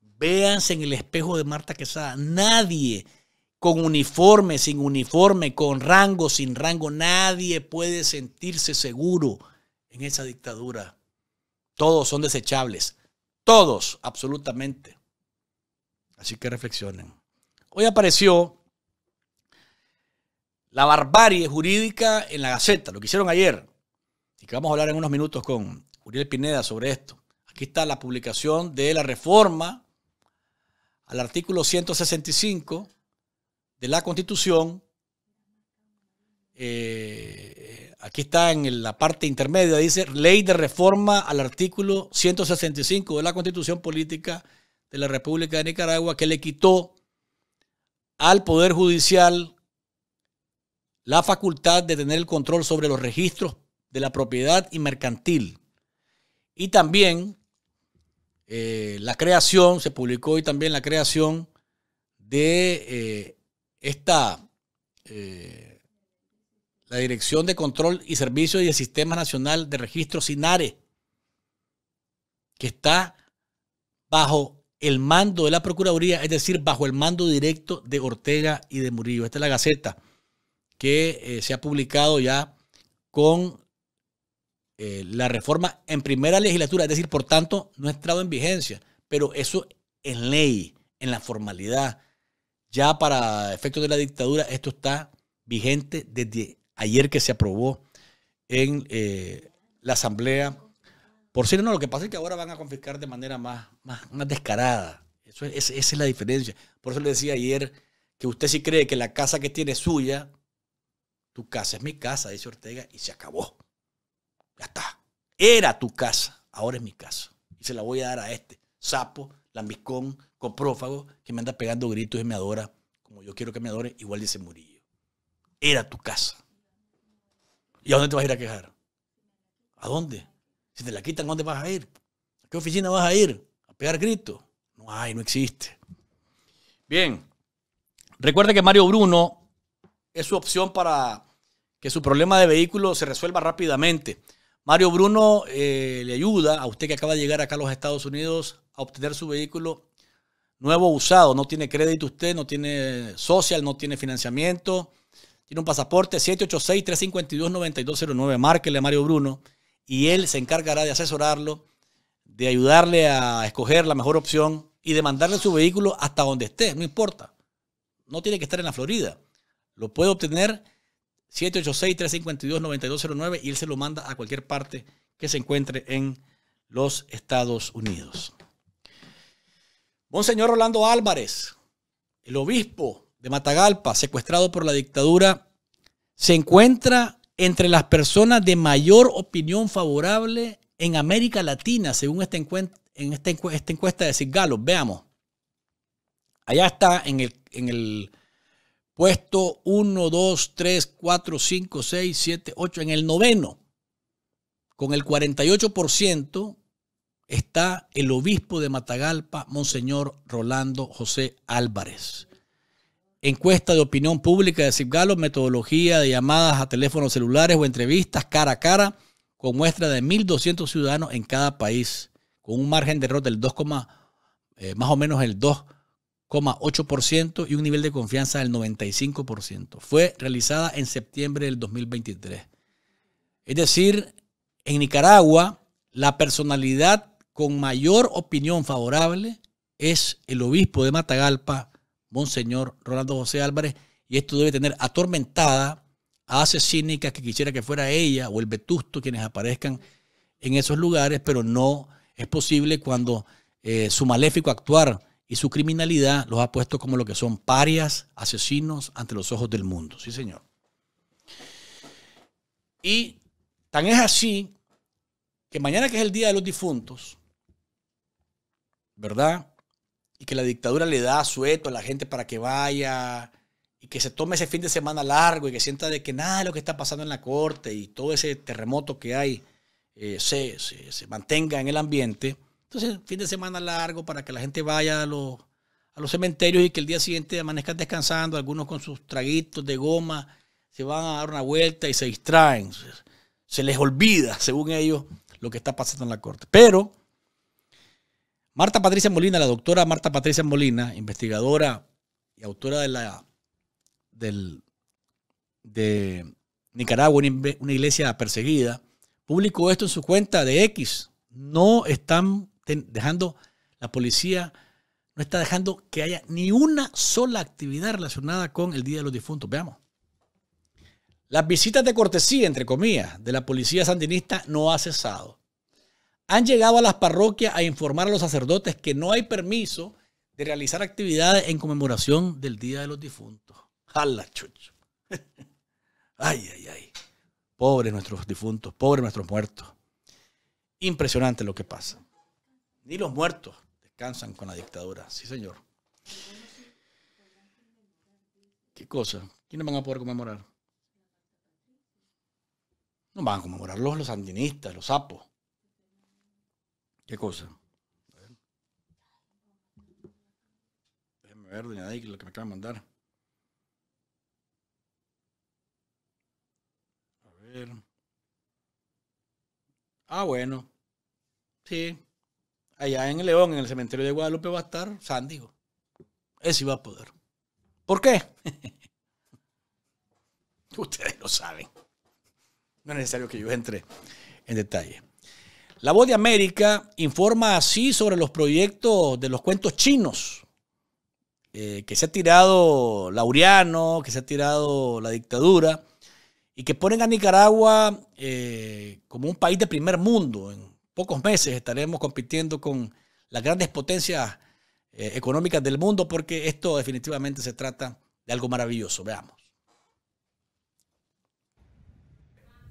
Speaker 2: Véanse en el espejo de Marta Quesada. Nadie con uniforme, sin uniforme, con rango, sin rango. Nadie puede sentirse seguro en esa dictadura. Todos son desechables. Todos, absolutamente. Así que reflexionen. Hoy apareció la barbarie jurídica en la Gaceta, lo que hicieron ayer, y que vamos a hablar en unos minutos con Uriel Pineda sobre esto. Aquí está la publicación de la reforma al artículo 165 de la Constitución. Eh, aquí está en la parte intermedia, dice Ley de Reforma al artículo 165 de la Constitución Política de la República de Nicaragua, que le quitó al Poder Judicial la facultad de tener el control sobre los registros de la propiedad y mercantil. Y también eh, la creación, se publicó y también la creación de eh, esta eh, la Dirección de Control y Servicios y el Sistema Nacional de Registro SINARE, que está bajo el mando de la Procuraduría, es decir, bajo el mando directo de Ortega y de Murillo. Esta es la Gaceta que eh, se ha publicado ya con eh, la reforma en primera legislatura, es decir, por tanto, no ha entrado en vigencia, pero eso en ley, en la formalidad, ya para efectos de la dictadura, esto está vigente desde ayer que se aprobó en eh, la Asamblea. Por cierto, no, lo que pasa es que ahora van a confiscar de manera más, más, descarada. Eso es, esa es la diferencia. Por eso le decía ayer que usted sí cree que la casa que tiene es suya, tu casa es mi casa, dice Ortega, y se acabó. Ya está. Era tu casa, ahora es mi casa. Y se la voy a dar a este sapo, lambiscón, coprófago que me anda pegando gritos y me adora como yo quiero que me adore, igual dice Murillo. Era tu casa. ¿Y a dónde te vas a ir a quejar? ¿A dónde? Si te la quitan, ¿a dónde vas a ir? ¿A qué oficina vas a ir? ¿A pegar gritos? No hay, no existe. Bien. Recuerda que Mario Bruno es su opción para que su problema de vehículo se resuelva rápidamente. Mario Bruno eh, le ayuda a usted que acaba de llegar acá a los Estados Unidos a obtener su vehículo nuevo usado, no tiene crédito usted, no tiene social, no tiene financiamiento, tiene un pasaporte 786-352-9209, márquele a Mario Bruno y él se encargará de asesorarlo, de ayudarle a escoger la mejor opción y de mandarle su vehículo hasta donde esté, no importa. No tiene que estar en la Florida. Lo puede obtener 786-352-9209 y él se lo manda a cualquier parte que se encuentre en los Estados Unidos. Monseñor Rolando Álvarez, el obispo de Matagalpa, secuestrado por la dictadura, se encuentra entre las personas de mayor opinión favorable en América Latina, según esta, encuesta, en esta, esta encuesta de Sigalo. Veamos. Allá está en el, en el puesto 1, 2, 3, 4, 5, 6, 7, 8, en el noveno, con el 48% está el obispo de Matagalpa, Monseñor Rolando José Álvarez. Encuesta de opinión pública de Cipgalo, metodología de llamadas a teléfonos celulares o entrevistas cara a cara con muestra de 1.200 ciudadanos en cada país, con un margen de error del 2, eh, más o menos el 2,8% y un nivel de confianza del 95%. Fue realizada en septiembre del 2023. Es decir, en Nicaragua, la personalidad con mayor opinión favorable es el obispo de Matagalpa, Monseñor Rolando José Álvarez, y esto debe tener atormentada a asesínicas que quisiera que fuera ella o el vetusto quienes aparezcan en esos lugares, pero no es posible cuando eh, su maléfico actuar y su criminalidad los ha puesto como lo que son parias, asesinos ante los ojos del mundo. Sí, señor. Y tan es así que mañana que es el Día de los Difuntos, ¿verdad? Y que la dictadura le da sueto a la gente para que vaya y que se tome ese fin de semana largo y que sienta de que nada de lo que está pasando en la corte y todo ese terremoto que hay eh, se, mantenga en el ambiente. Entonces, fin de semana largo para que la gente vaya a los, a los cementerios y que el día siguiente amanezcan descansando, algunos con sus traguitos de goma, se van a dar una vuelta y se distraen. Se les olvida, según ellos, lo que está pasando en la corte. Pero Marta Patricia Molina, la doctora Marta Patricia Molina, investigadora y autora de la del, de Nicaragua, una iglesia perseguida, publicó esto en su cuenta de X. No están dejando, la policía no está dejando que haya ni una sola actividad relacionada con el Día de los Difuntos. Veamos. Las visitas de cortesía, entre comillas, de la policía sandinista no ha cesado. Han llegado a las parroquias a informar a los sacerdotes que no hay permiso de realizar actividades en conmemoración del Día de los Difuntos. ¡Jala, chucho! ¡Ay, ay, ay! Pobres nuestros difuntos, pobres nuestros muertos. Impresionante lo que pasa. Ni los muertos descansan con la dictadura. Sí, señor. ¿Qué cosa? ¿Quiénes van a poder conmemorar? No van a conmemorarlos los, los sandinistas, los sapos. ¿Qué cosa? A ver. Déjeme ver, doña lo que me acaba de mandar. A ver. Ah, bueno. Sí. Allá en León, en el cementerio de Guadalupe, va a estar Sándigo. Ese va a poder. ¿Por qué? Ustedes lo saben. No es necesario que yo entre en detalle. La Voz de América informa así sobre los proyectos de los cuentos chinos, eh, que se ha tirado Laureano, que se ha tirado la dictadura, y que ponen a Nicaragua eh, como un país de primer mundo. En pocos meses estaremos compitiendo con las grandes potencias eh, económicas del mundo, porque esto definitivamente se trata de algo maravilloso. Veamos.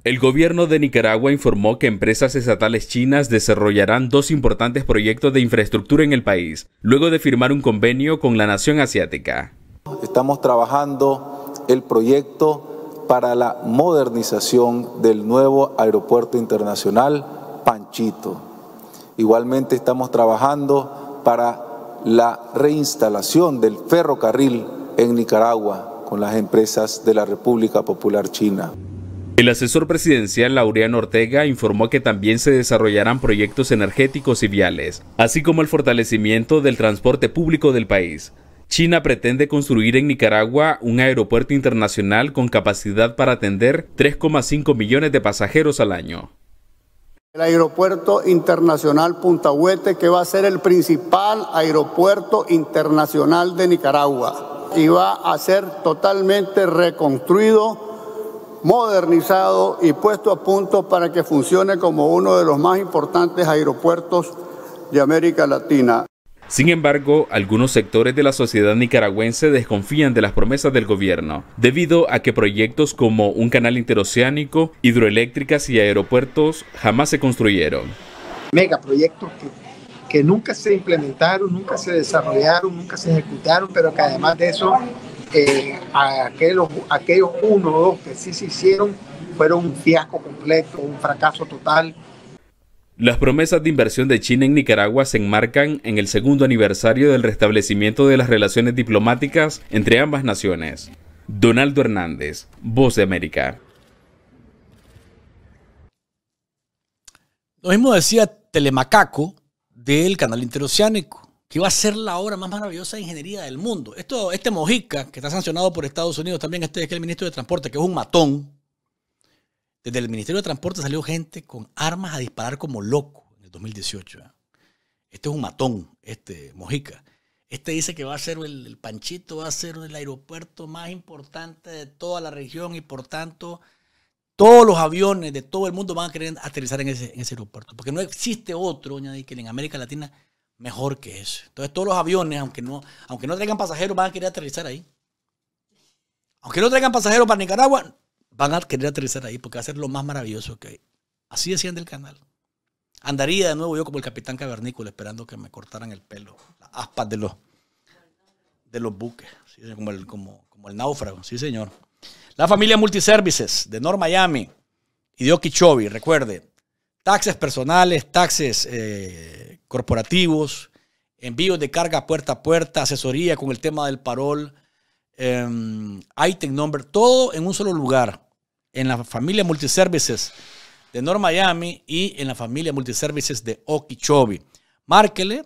Speaker 5: El gobierno de Nicaragua informó que empresas estatales chinas desarrollarán dos importantes proyectos de infraestructura en el país, luego de firmar un convenio con la nación asiática.
Speaker 3: Estamos trabajando el proyecto para la modernización del nuevo aeropuerto internacional Panchito. Igualmente estamos trabajando para la reinstalación del ferrocarril en Nicaragua con las empresas de la República Popular China.
Speaker 5: El asesor presidencial Laureano Ortega informó que también se desarrollarán proyectos energéticos y viales, así como el fortalecimiento del transporte público del país. China pretende construir en Nicaragua un aeropuerto internacional con capacidad para atender 3,5 millones de pasajeros al año.
Speaker 1: El aeropuerto internacional Puntahuete, que va a ser el principal aeropuerto internacional de Nicaragua y va a ser totalmente reconstruido modernizado y puesto a punto para que funcione como uno de los más importantes aeropuertos de América Latina.
Speaker 5: Sin embargo, algunos sectores de la sociedad nicaragüense desconfían de las promesas del gobierno, debido a que proyectos como un canal interoceánico, hidroeléctricas y aeropuertos jamás se construyeron.
Speaker 3: Megaproyectos que, que nunca se implementaron, nunca se desarrollaron,
Speaker 5: nunca se ejecutaron, pero que además de eso
Speaker 3: eh, aquellos, aquellos uno o dos que sí se hicieron fueron un fiasco completo, un fracaso total.
Speaker 5: Las promesas de inversión de China en Nicaragua se enmarcan en el segundo aniversario del restablecimiento de las relaciones diplomáticas entre ambas naciones. Donaldo Hernández, Voz de América. Lo
Speaker 2: mismo decía Telemacaco del canal interoceánico que va a ser la obra más maravillosa de ingeniería del mundo. Esto, este Mojica, que está sancionado por Estados Unidos también, este es el ministro de Transporte, que es un matón. Desde el Ministerio de Transporte salió gente con armas a disparar como loco en el 2018. ¿eh? Este es un matón, este Mojica. Este dice que va a ser el, Panchito, va a ser el aeropuerto más importante de toda la región y por tanto todos los aviones de todo el mundo van a querer aterrizar en ese, aeropuerto. Porque no existe otro, añadí, que en América Latina mejor que eso. Entonces todos los aviones, aunque no, aunque no traigan pasajeros, van a querer aterrizar ahí. Aunque no traigan pasajeros para Nicaragua, van a querer aterrizar ahí porque va a ser lo más maravilloso que hay. Así decían del canal. Andaría de nuevo yo como el capitán cavernícola esperando que me cortaran el pelo, las aspas de los, de los buques, como, el, como, náufrago, sí señor. La familia Multiservices de North Miami y de Okeechobee, recuerde, Taxes personales, taxes eh, corporativos, envíos de carga puerta a puerta, asesoría con el tema del parol, em, item number, todo en un solo lugar, en la familia multiservices de North Miami y en la familia multiservices de Okeechobee. Márquele,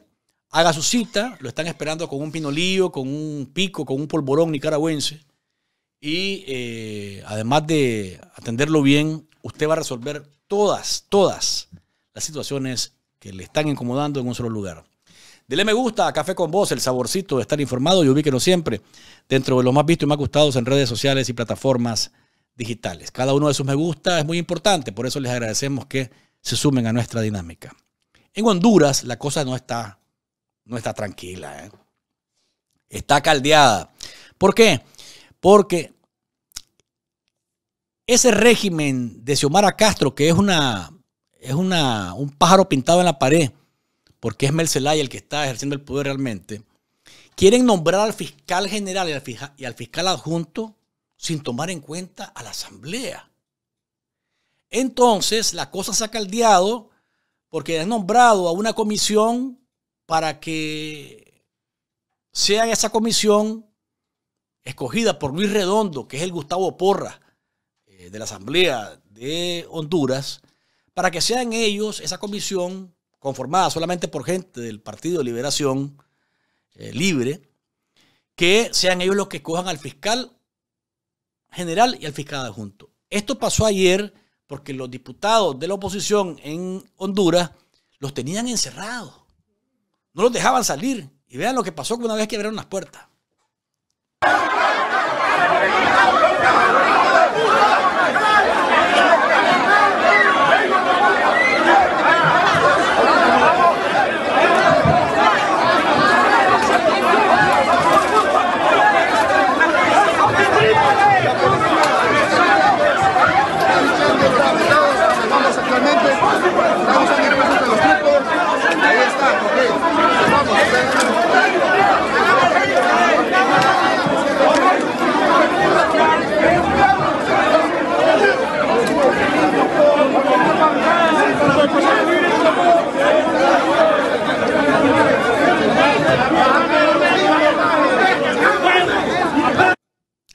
Speaker 2: haga su cita, lo están esperando con un pinolío, con un pico, con un polvorón nicaragüense. Y eh, además de atenderlo bien, usted va a resolver todas, todas las situaciones que le están incomodando en un solo lugar. Dele me gusta a Café con Vos, el saborcito de estar informado y ubíquenos siempre dentro de los más vistos y más gustados en redes sociales y plataformas digitales. Cada uno de sus me gusta es muy importante, por eso les agradecemos que se sumen a nuestra dinámica. En Honduras la cosa no está, no está tranquila, ¿eh? está caldeada. ¿Por qué? Porque ese régimen de Xiomara Castro, que es, una, es una, un pájaro pintado en la pared, porque es Mercelay el que está ejerciendo el poder realmente, quieren nombrar al fiscal general y al, y al fiscal adjunto sin tomar en cuenta a la asamblea. Entonces, la cosa se ha caldeado porque han nombrado a una comisión para que sea esa comisión escogida por Luis Redondo, que es el Gustavo Porra, eh, de la Asamblea de Honduras, para que sean ellos, esa comisión, conformada solamente por gente del Partido de Liberación eh, Libre, que sean ellos los que cojan al fiscal general y al fiscal adjunto. Esto pasó ayer porque los diputados de la oposición en Honduras los tenían encerrados. No los dejaban salir. Y vean lo que pasó una vez que abrieron las puertas.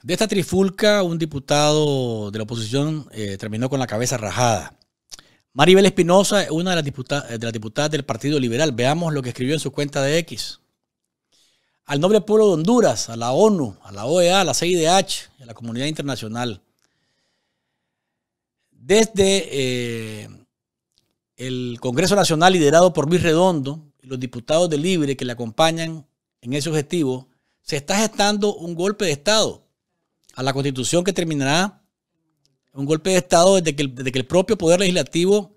Speaker 2: De esta trifulca, un diputado de la oposición eh, terminó con la cabeza rajada. Maribel Espinosa es una eh, de las, diputadas del Partido Liberal. Veamos lo que escribió en su cuenta de X. Al noble pueblo de Honduras, a la ONU, a la OEA, a la CIDH, a la comunidad internacional. Desde eh, el Congreso Nacional liderado por Luis Redondo y los diputados de Libre que le acompañan en ese objetivo, se está gestando un golpe de Estado a la constitución que terminará un golpe de Estado desde que, el, propio Poder Legislativo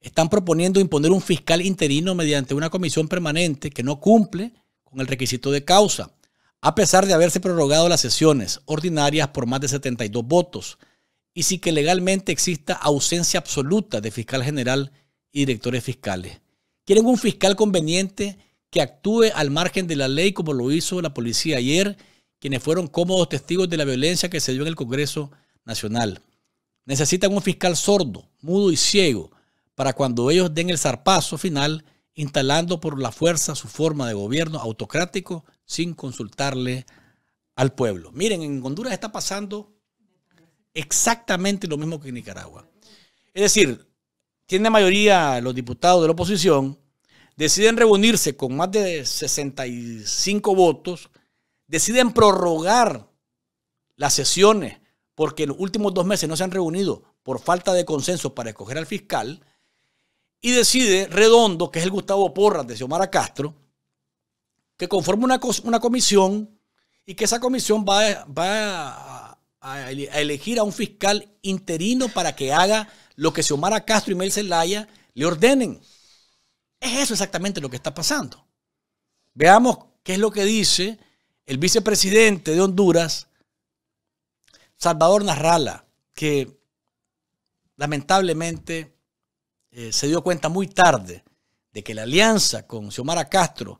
Speaker 2: están proponiendo imponer un fiscal interino mediante una comisión permanente que no cumple con el requisito de causa, a pesar de haberse prorrogado las sesiones ordinarias por más de 72 votos, y si que legalmente exista ausencia absoluta de fiscal general y directores fiscales. Quieren un fiscal conveniente que actúe al margen de la ley como lo hizo la policía ayer quienes fueron cómodos testigos de la violencia que se dio en el Congreso Nacional. Necesitan un fiscal sordo, mudo y ciego para cuando ellos den el zarpazo final, instalando por la fuerza su forma de gobierno autocrático sin consultarle al pueblo. Miren, en Honduras está pasando exactamente lo mismo que en Nicaragua. Es decir, tiene mayoría los diputados de la oposición, deciden reunirse con más de 65 votos deciden prorrogar las sesiones porque en los últimos dos meses no se han reunido por falta de consenso para escoger al fiscal, y decide Redondo, que es el Gustavo Porras de Xiomara Castro, que conforma una, una comisión y que esa comisión va, va a, elegir a un fiscal interino para que haga lo que Xiomara Castro y Mel Zelaya le ordenen. Es eso exactamente lo que está pasando. Veamos qué es lo que dice el vicepresidente de Honduras, Salvador Narrala, que lamentablemente eh, se dio cuenta muy tarde de que la alianza con Xiomara Castro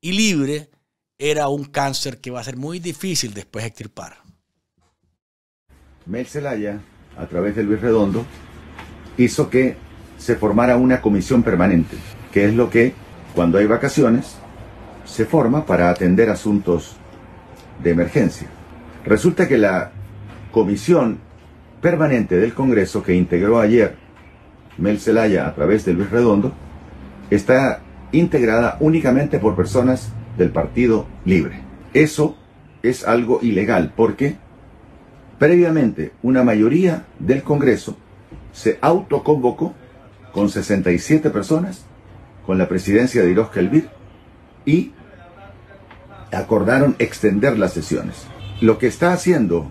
Speaker 2: y Libre era un cáncer que va a ser muy difícil después extirpar. Mel
Speaker 1: Zelaya, a través de Luis Redondo, hizo que se formara una comisión permanente, que es lo que, cuando hay vacaciones, se forma para atender asuntos de emergencia. Resulta que la comisión permanente del Congreso que integró ayer Mel Zelaya a través de Luis Redondo está integrada únicamente por personas del Partido Libre. Eso es algo ilegal porque previamente una mayoría del Congreso se autoconvocó con 67 personas, con la presidencia de Iroz Calvir, y acordaron extender las sesiones. Lo que está haciendo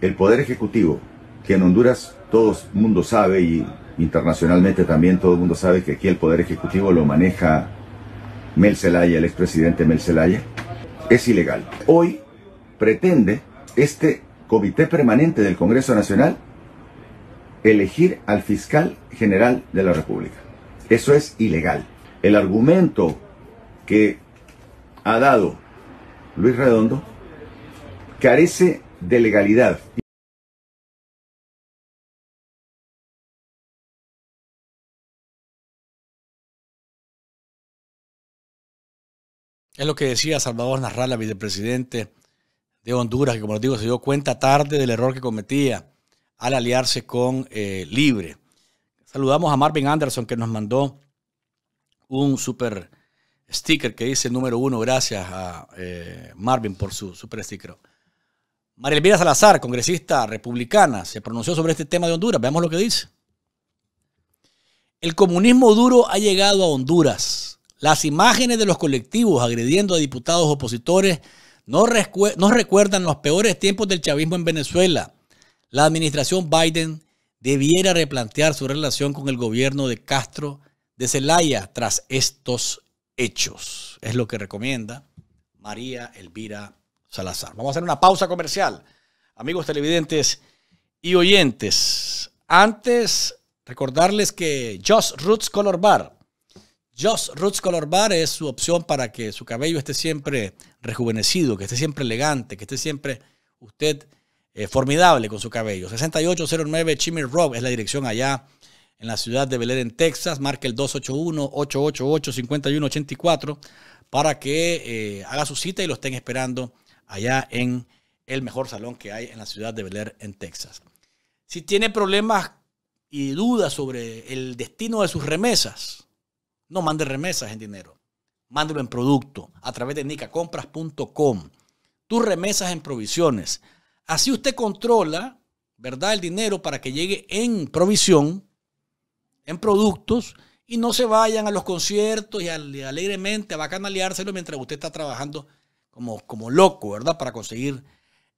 Speaker 1: el Poder Ejecutivo, que en Honduras todo el mundo sabe y internacionalmente también todo el mundo sabe que aquí el Poder Ejecutivo lo maneja Mel Zelaya, el expresidente Mel Zelaya, es ilegal. Hoy pretende este Comité Permanente del Congreso Nacional elegir al fiscal general de la República. Eso es ilegal. El argumento que ha dado Luis Redondo, carece de legalidad.
Speaker 2: Es lo que decía Salvador Narrala, vicepresidente de Honduras, que como les digo, se dio cuenta tarde del error que cometía al aliarse con eh, Libre. Saludamos a Marvin Anderson, que nos mandó un super sticker que dice número uno, gracias a eh, Marvin por su super sticker. María Elvira Salazar, congresista republicana, se pronunció sobre este tema de Honduras. Veamos lo que dice. El comunismo duro ha llegado a Honduras. Las imágenes de los colectivos agrediendo a diputados opositores no recuerdan los peores tiempos del chavismo en Venezuela. La administración Biden debiera replantear su relación con el gobierno de Castro de Zelaya tras estos hechos. Es lo que recomienda María Elvira Salazar. Vamos a hacer una pausa comercial, amigos televidentes y oyentes. Antes, recordarles que Just Roots Color Bar. Just Roots Color Bar es su opción para que su cabello esté siempre rejuvenecido, que esté siempre elegante, que esté siempre usted eh, formidable con su cabello. 6809 Chimmy Rock es la dirección allá en la ciudad de Bel en Texas. Marque el 281-888-5184 para que eh, haga su cita y lo estén esperando allá en el mejor salón que hay en la ciudad de Bel en Texas. Si tiene problemas y dudas sobre el destino de sus remesas, no mande remesas en dinero. Mándelo en producto a través de nicacompras.com. Tus remesas en provisiones. Así usted controla, ¿verdad?, el dinero para que llegue en provisión en productos y no se vayan a los conciertos y, alegremente a bacanaleárselo mientras usted está trabajando como, como loco, ¿verdad? Para conseguir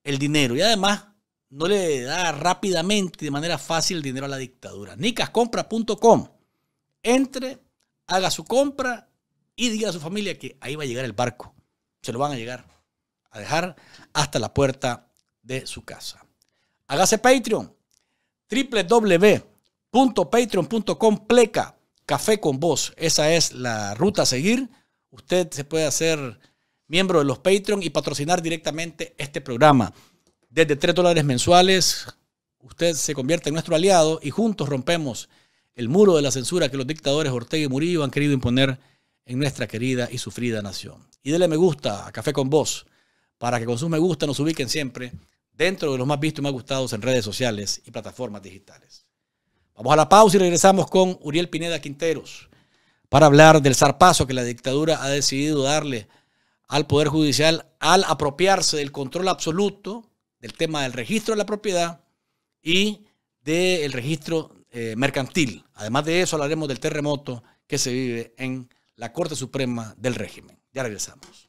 Speaker 2: el dinero. Y además, no le da rápidamente, de manera fácil, el dinero a la dictadura. Nicascompra.com. Entre, haga su compra y diga a su familia que ahí va a llegar el barco. Se lo van a llegar a dejar hasta la puerta de su casa. Hágase Patreon. www patreon.com pleca café con vos. Esa es la ruta a seguir. Usted se puede hacer miembro de los Patreon y patrocinar directamente este programa. Desde 3 dólares mensuales, usted se convierte en nuestro aliado y juntos rompemos el muro de la censura que los dictadores Ortega y Murillo han querido imponer en nuestra querida y sufrida nación. Y dele me gusta a Café con Vos para que con sus me gusta nos ubiquen siempre dentro de los más vistos y más gustados en redes sociales y plataformas digitales. Vamos a la pausa y regresamos con Uriel Pineda Quinteros para hablar del zarpazo que la dictadura ha decidido darle al Poder Judicial al apropiarse del control absoluto del tema del registro de la propiedad y del registro eh, mercantil. Además de eso, hablaremos del terremoto que se vive en la Corte Suprema del régimen. Ya regresamos.